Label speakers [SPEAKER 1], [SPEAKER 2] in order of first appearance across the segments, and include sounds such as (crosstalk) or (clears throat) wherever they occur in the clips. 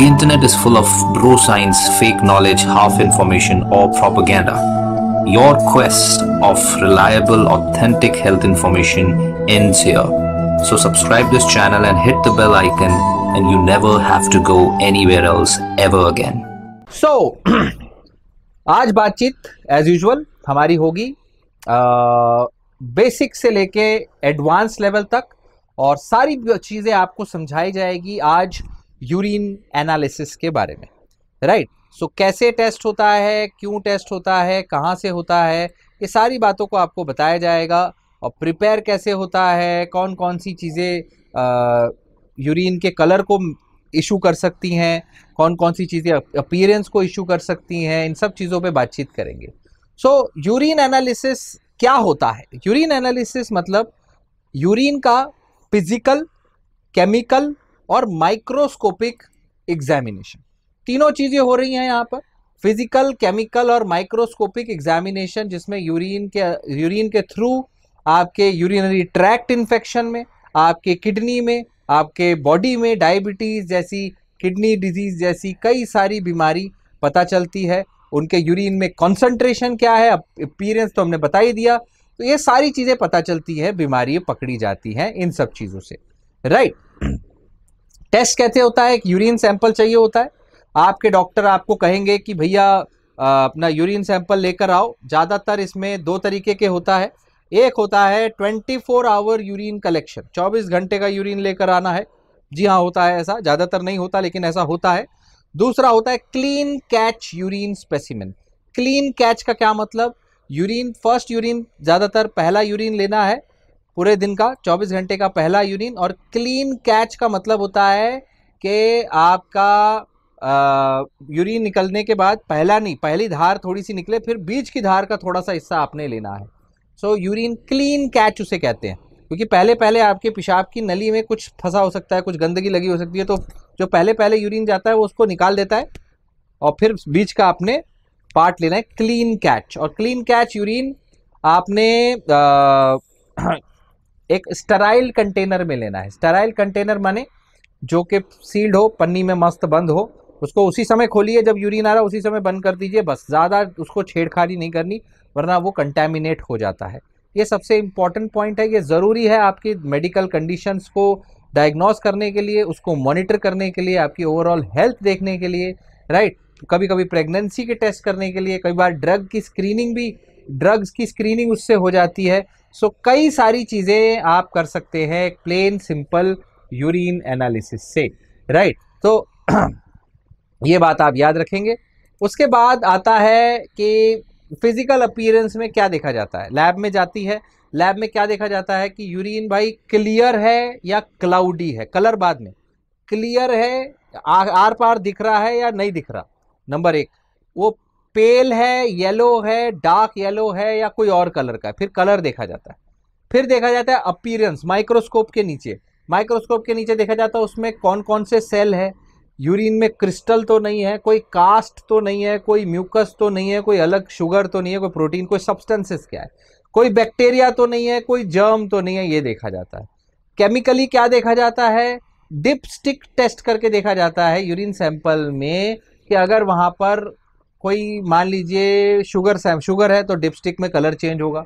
[SPEAKER 1] The internet is full of bro science, fake knowledge, half information, or propaganda. Your quest of reliable, authentic health information ends here. So subscribe this channel and hit the bell icon and you never have to go anywhere else ever again. So, आज बातचीत as usual हमारी होगी basic से लेके advance level तक और सारी चीज़ें आपको समझाई जाएगी आज यूरिन एनालिसिस के बारे में राइट right? सो so, कैसे टेस्ट होता है क्यों टेस्ट होता है कहाँ से होता है ये सारी बातों को आपको बताया जाएगा और प्रिपेयर कैसे होता है कौन कौन सी चीज़ें यूरिन के कलर को इशू कर सकती हैं कौन कौन सी चीज़ें अपीरेंस को इशू कर सकती हैं इन सब चीज़ों पे बातचीत करेंगे सो यूरिन एनालिसिस क्या होता है यूरिन एनालिसिस मतलब यूरिन का फिजिकल केमिकल और माइक्रोस्कोपिक एग्जामिनेशन तीनों चीजें हो रही हैं यहाँ पर फिजिकल केमिकल और माइक्रोस्कोपिक एग्जामिनेशन जिसमें यूरिन के यूरिन के थ्रू आपके यूरिनरी ट्रैक्ट इन्फेक्शन में आपके किडनी में आपके बॉडी में डायबिटीज़ जैसी किडनी डिजीज़ जैसी कई सारी बीमारी पता चलती है उनके यूरिन में कॉन्सेंट्रेशन क्या है अपीरेंस तो हमने बता ही दिया तो ये सारी चीज़ें पता चलती है बीमारियाँ पकड़ी जाती हैं इन सब चीज़ों से राइट right. टेस्ट कैसे होता है एक यूरिन सैंपल चाहिए होता है आपके डॉक्टर आपको कहेंगे कि भैया अपना यूरिन सैंपल लेकर आओ ज़्यादातर इसमें दो तरीके के होता है एक होता है 24 फोर आवर यूरिन कलेक्शन 24 घंटे का यूरिन लेकर आना है जी हाँ होता है ऐसा ज़्यादातर नहीं होता लेकिन ऐसा होता है दूसरा होता है clean catch urine specimen clean catch का क्या मतलब यूरिन फर्स्ट यूरिन ज़्यादातर पहला यूरिन लेना है पूरे दिन का 24 घंटे का पहला यूरिन और क्लीन कैच का मतलब होता है कि आपका यूरिन निकलने के बाद पहला नहीं पहली धार थोड़ी सी निकले फिर बीच की धार का थोड़ा सा हिस्सा आपने लेना है सो यूरिन क्लीन कैच उसे कहते हैं क्योंकि पहले पहले आपके पेशाब की नली में कुछ फंसा हो सकता है कुछ गंदगी लगी हो सकती है तो जो पहले पहले यूरिन जाता है वो उसको निकाल देता है और फिर बीच का आपने पार्ट लेना है क्लीन कैच और क्लीन कैच यूरिन आपने आ, एक स्टराइल कंटेनर में लेना है स्टराइल कंटेनर माने जो कि सील्ड हो पन्नी में मस्त बंद हो उसको उसी समय खोलिए जब यूरिन आ रहा उसी समय बंद कर दीजिए बस ज़्यादा उसको छेड़खानी नहीं करनी वरना वो कंटेमिनेट हो जाता है ये सबसे इम्पॉर्टेंट पॉइंट है ये ज़रूरी है आपकी मेडिकल कंडीशंस को डायग्नोस करने के लिए उसको मॉनिटर करने के लिए आपकी ओवरऑल हेल्थ देखने के लिए राइट कभी कभी प्रेगनेंसी के टेस्ट करने के लिए कई बार ड्रग की स्क्रीनिंग भी ड्रग्स की स्क्रीनिंग उससे हो जाती है सो so, कई सारी चीज़ें आप कर सकते हैं प्लेन सिंपल यूरिन एनालिसिस से राइट तो (clears throat) ये बात आप याद रखेंगे उसके बाद आता है कि फिज़िकल अपीयरेंस में क्या देखा जाता है लैब में जाती है लैब में क्या देखा जाता है कि यूरिन भाई क्लियर है या क्लाउडी है कलर बाद में क्लियर है आ, आर पार दिख रहा है या नहीं दिख रहा नंबर एक वो पेल है येलो है डार्क येलो है या कोई और कलर का फिर कलर देखा जाता है फिर देखा जाता है अपीयरेंस माइक्रोस्कोप के नीचे माइक्रोस्कोप के नीचे देखा जाता है उसमें कौन कौन से सेल है यूरिन में क्रिस्टल तो नहीं है कोई कास्ट तो नहीं है कोई म्यूकस तो नहीं है कोई अलग शुगर तो नहीं है कोई प्रोटीन कोई सब्सटेंसेस क्या है कोई बैक्टीरिया तो नहीं है कोई जर्म तो नहीं है ये देखा जाता है केमिकली क्या देखा जाता है डिपस्टिक टेस्ट करके देखा जाता है यूरिन सैंपल में कि अगर वहाँ पर कोई मान लीजिए शुगर शुगर है तो डिपस्टिक में कलर चेंज होगा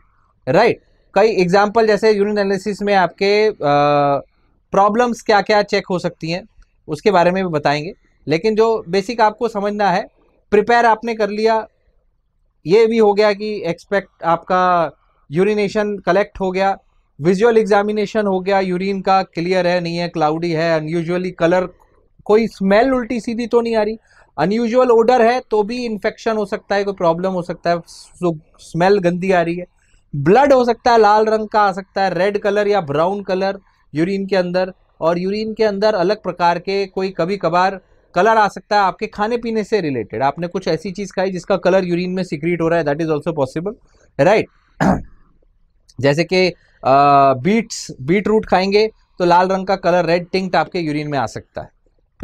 [SPEAKER 1] राइट right. कई एग्जाम्पल जैसे यूरिन एनालिसिस में आपके प्रॉब्लम्स क्या क्या चेक हो सकती हैं उसके बारे में भी बताएंगे लेकिन जो बेसिक आपको समझना है प्रिपेयर आपने कर लिया ये भी हो गया कि एक्सपेक्ट आपका यूरिनेशन कलेक्ट हो गया विजुअल एग्जामिनेशन हो गया यूरिन का क्लियर है नहीं है क्लाउडी है अनयूजअली कलर कोई स्मेल उल्टी सीधी तो नहीं आ रही अनयूजल ओडर है तो भी इन्फेक्शन हो सकता है कोई प्रॉब्लम हो सकता है स्मेल गंदी आ रही है ब्लड हो सकता है लाल रंग का आ सकता है रेड कलर या ब्राउन कलर यूरिन के अंदर और यूरिन के अंदर अलग प्रकार के कोई कभी कभार कलर आ सकता है आपके खाने पीने से रिलेटेड आपने कुछ ऐसी चीज़ खाई जिसका कलर यूरिन में सिक्रीट हो रहा है that is also possible right जैसे कि बीट्स बीट रूट खाएंगे तो लाल रंग का कलर रेड टिंक आपके यूरिन में आ सकता है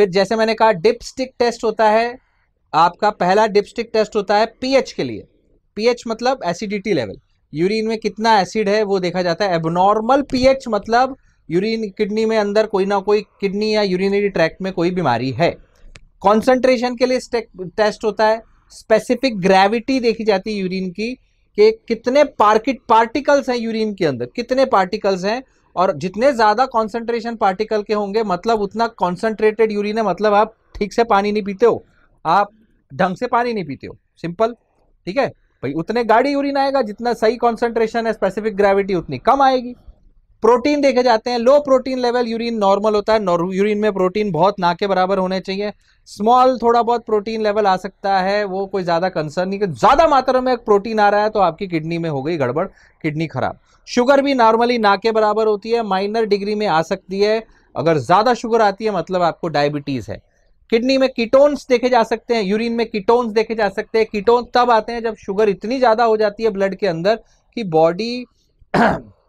[SPEAKER 1] फिर जैसे मैंने कहा डिपस्टिक टेस्ट होता है आपका पहला डिपस्टिक टेस्ट होता है पीएच के लिए पीएच मतलब एसिडिटी लेवल यूरिन में कितना एसिड है वो देखा जाता है एबनॉर्मल पीएच मतलब यूरिन किडनी में अंदर कोई ना कोई किडनी या यूरिनरी ट्रैक्ट में कोई बीमारी है कॉन्सेंट्रेशन के लिए टेस्ट होता है स्पेसिफिक ग्रेविटी देखी जाती है यूरिन की कि कितने पार्किट पार्टिकल्स हैं यूरिन के अंदर कितने पार्टिकल्स हैं और जितने ज़्यादा कॉन्सेंट्रेशन पार्टिकल के होंगे मतलब उतना कॉन्सेंट्रेटेड यूरिन है मतलब आप ठीक से पानी नहीं पीते हो आप ढंग से पानी नहीं पीते हो सिंपल ठीक है भाई उतने गाड़ी यूरिन आएगा जितना सही कॉन्सेंट्रेशन है स्पेसिफिक ग्रेविटी उतनी कम आएगी प्रोटीन देखे जाते हैं low protein level urine normal होता है यूरिन में प्रोटीन बहुत ना के बराबर होने चाहिए स्मॉल थोड़ा बहुत प्रोटीन लेवल आ सकता है वो कोई ज़्यादा कंसर्न नहीं ज़्यादा मात्रा में प्रोटीन आ रहा है तो आपकी किडनी में हो गई गड़बड़ किडनी खराब शुगर भी नॉर्मली ना के बराबर होती है माइनर डिग्री में आ सकती है अगर ज़्यादा शुगर आती है मतलब आपको डायबिटीज़ है किडनी में कीटोन्स देखे जा सकते हैं यूरिन में कीटोन्स देखे जा सकते हैं कीटोन तब आते हैं जब शुगर इतनी ज़्यादा हो जाती है ब्लड के अंदर कि बॉडी (clears throat) (clears throat)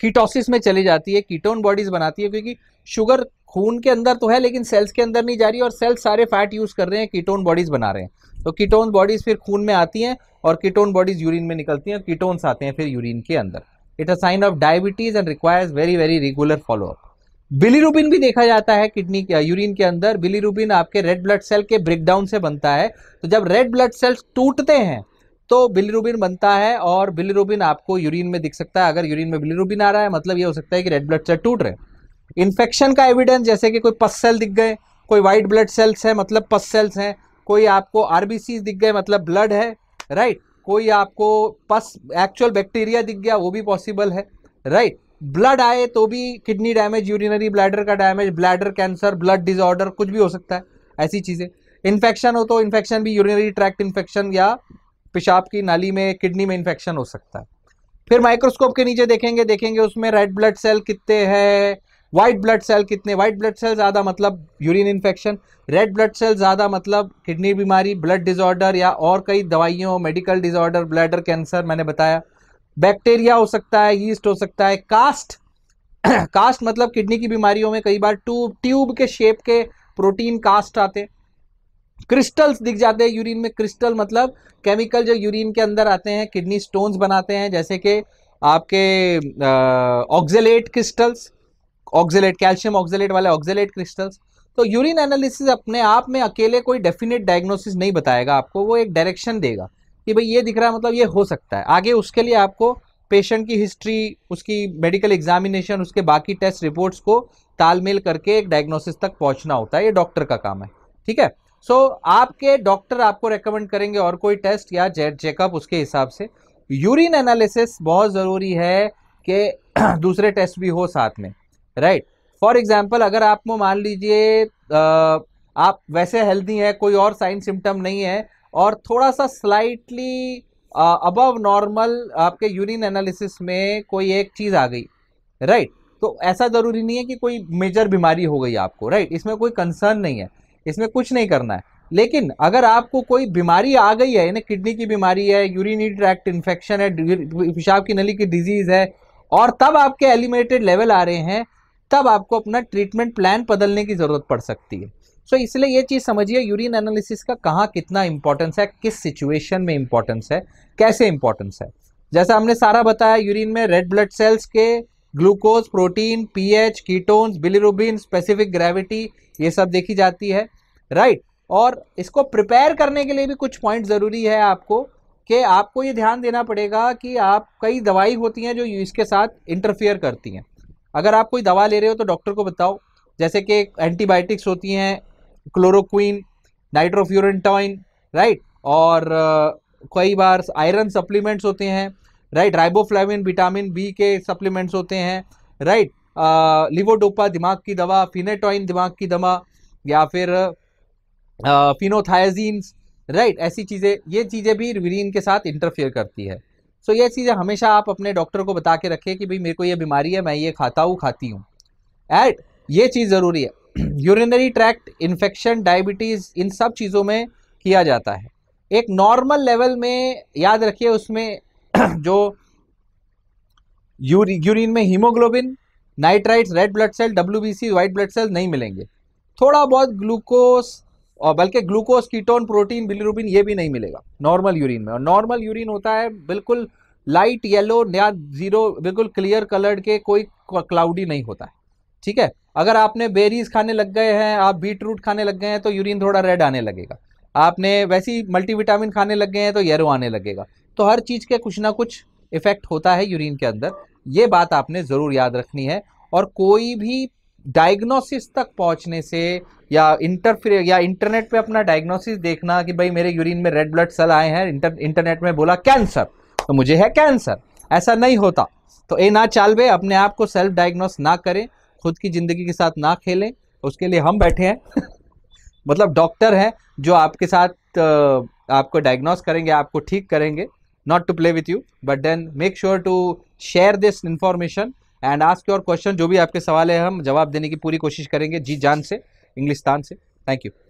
[SPEAKER 1] कीटोसिस में चली जाती है कीटोन बॉडीज बनाती है क्योंकि शुगर खून के अंदर तो है लेकिन सेल्स के अंदर नहीं जा रही और सेल्स सारे फैट यूज़ कर रहे हैं कीटोन बॉडीज बना रहे हैं तो कीटोन बॉडीज फिर खून में आती हैं और कीटोन बॉडीज यूरिन में निकलती हैं और कीटोन्स आते हैं फिर यूरिन के अंदर it a sign of diabetes and requires very very regular follow up bilirubin भी देखा जाता है किडनी यूरिन के अंदर बिलीरुबिन आपके रेड ब्लड सेल के ब्रेकडाउन से बनता है तो जब रेड ब्लड सेल्स टूटते हैं तो बिलिरुबिन बनता है और बिलिरुबिन आपको यूरिन में दिख सकता है अगर यूरिन में बिलिरुबिन आ रहा है मतलब ये हो सकता है कि रेड ब्लड सेल टूट रहे इन्फेक्शन का एविडेंस जैसे कि कोई पस सेल दिख गए कोई व्हाइट ब्लड सेल्स है मतलब पस सेल्स हैं कोई आपको आरबीसी दिख गए मतलब ब्लड है राइट कोई आपको पस एक्चुअल बैक्टीरिया दिख गया वो भी पॉसिबल है राइट ब्लड आए तो भी किडनी डैमेज यूरिनरी ब्लैडर का damage bladder cancer blood disorder कुछ भी हो सकता है ऐसी चीज़ें इन्फेक्शन हो तो इन्फेक्शन भी यूरिनरी ट्रैक्ट इन्फेक्शन या पेशाब की नाली में किडनी में इन्फेक्शन हो सकता है फिर माइक्रोस्कोप के नीचे देखेंगे देखेंगे उसमें रेड ब्लड सेल कितने हैं व्हाइट ब्लड सेल कितने व्हाइट ब्लड सेल ज़्यादा मतलब urine infection red blood cell ज़्यादा मतलब किडनी बीमारी ब्लड डिजॉर्डर या और कई दवाइयों मेडिकल डिजॉर्डर ब्लडर कैंसर मैंने बताया बैक्टीरिया हो सकता है यीस्ट हो सकता है कास्ट कास्ट (clears throat) मतलब किडनी की बीमारियों में कई बार ट्यूब ट्यूब के शेप के प्रोटीन कास्ट आते हैं क्रिस्टल्स दिख जाते हैं यूरिन में क्रिस्टल मतलब केमिकल जो यूरिन के अंदर आते हैं किडनी स्टोन्स बनाते हैं जैसे कि आपके oxalate crystals oxalate calcium oxalate वाले ऑक्जेलेट क्रिस्टल्स तो यूरिन एनालिसिस अपने आप में अकेले कोई डेफिनेट डायग्नोसिस नहीं बताएगा आपको वो एक डायरेक्शन देगा कि भाई ये दिख रहा है मतलब ये हो सकता है आगे उसके लिए आपको पेशेंट की हिस्ट्री उसकी मेडिकल एग्जामिनेशन उसके बाकी टेस्ट रिपोर्ट्स को तालमेल करके एक डायग्नोसिस तक पहुंचना होता है ये डॉक्टर का काम है ठीक है सो so, आपके डॉक्टर आपको रेकमेंड करेंगे और कोई टेस्ट या जेड चेकअप उसके हिसाब से यूरिन एनालिसिस बहुत ज़रूरी है कि (clears throat) दूसरे टेस्ट भी हो साथ में राइट फॉर एग्जाम्पल अगर आपको मान लीजिए आप वैसे हेल्दी हैं कोई और साइन सिम्टम नहीं है और थोड़ा सा स्लाइटली अबव नॉर्मल आपके यूरिन एनालिसिस में कोई एक चीज़ आ गई राइट right? तो ऐसा ज़रूरी नहीं है कि कोई मेजर बीमारी हो गई आपको राइट right? इसमें कोई कंसर्न नहीं है इसमें कुछ नहीं करना है लेकिन अगर आपको कोई बीमारी आ गई है यानी किडनी की बीमारी है यूरिन ट्रैक्ट इन्फेक्शन है पेशाब की नली की डिजीज़ है और तब आपके एलिमेटेड लेवल आ रहे हैं तब आपको अपना ट्रीटमेंट प्लान बदलने की ज़रूरत पड़ सकती है सो so, इसलिए ये चीज़ समझिए यूरिन एनालिसिस का कहाँ कितना इंपॉर्टेंस है किस सिचुएशन में इंपॉर्टेंस है कैसे इंपॉर्टेंस है जैसा हमने सारा बताया यूरिन में रेड ब्लड सेल्स के glucose protein pH ketones bilirubin specific gravity ये सब देखी जाती है राइट right? और इसको प्रिपेयर करने के लिए भी कुछ पॉइंट ज़रूरी है आपको कि आपको ये ध्यान देना पड़ेगा कि आप कई दवाई होती हैं जो इसके साथ इंटरफियर करती हैं अगर आप कोई दवा ले रहे हो तो डॉक्टर को बताओ जैसे कि एंटीबायोटिक्स होती हैं क्लोरोक्वीन नाइट्रोफ्यूरटॉइन राइट और कई बार आयरन सप्लीमेंट्स होते हैं राइट राइबोफ्लाविन विटामिन बी के सप्लीमेंट्स होते हैं राइट लिवोडोपा दिमाग की दवा फिनेटॉइन दिमाग की दवा या फिर फिनोथायाजीन्स राइट ऐसी चीज़ें ये चीज़ें भी यूरिन के साथ इंटरफेयर करती है सो so, ये चीज़ें हमेशा आप अपने डॉक्टर को बता के रखें कि भाई मेरे को ये बीमारी है मैं ये खाता हूँ खाती हूँ एड ये चीज़ ज़रूरी है यूरिनरी ट्रैक्ट इन्फेक्शन डायबिटीज़ इन सब चीज़ों में किया जाता है एक नॉर्मल लेवल में याद रखिए उसमें (clears throat) जो यूरिन में haemoglobin nitrites red blood cell W white blood cell नहीं मिलेंगे थोड़ा बहुत ग्लूकोस और बल्कि ग्लूकोज कीटोन प्रोटीन बिलीरुबिन ये भी नहीं मिलेगा नॉर्मल यूरिन में और नॉर्मल यूरिन होता है बिल्कुल लाइट येलो या जीरो बिल्कुल क्लियर कलर्ड के कोई क्लाउडी नहीं होता है ठीक है अगर आपने बेरीज खाने लग गए हैं आप बीट रूट खाने लग गए हैं तो यूरिन थोड़ा रेड आने लगेगा आपने वैसी मल्टीविटामिन खाने लग गए हैं तो येरो आने लगेगा तो हर चीज़ के कुछ ना कुछ इफेक्ट होता है यूरिन के अंदर ये बात आपने ज़रूर याद रखनी है और कोई भी डायग्नोसिस तक पहुंचने से या इंटरफिर या इंटरनेट पे अपना डायग्नोसिस देखना कि भाई मेरे यूरिन में रेड ब्लड सेल आए हैं इंटर, इंटरनेट में बोला कैंसर तो मुझे है कैंसर ऐसा नहीं होता तो ए ना चालवे अपने आप को सेल्फ डायग्नोस ना करें खुद की ज़िंदगी के साथ ना खेलें उसके लिए हम बैठे हैं (laughs) मतलब डॉक्टर हैं जो आपके साथ आपको डायग्नोस करेंगे आपको ठीक करेंगे not to play with you but then make sure to share this information and ask your question jo bhi aapke sawal hai hum jawab dene ki puri koshish karenge ji jaan se english तान se thank you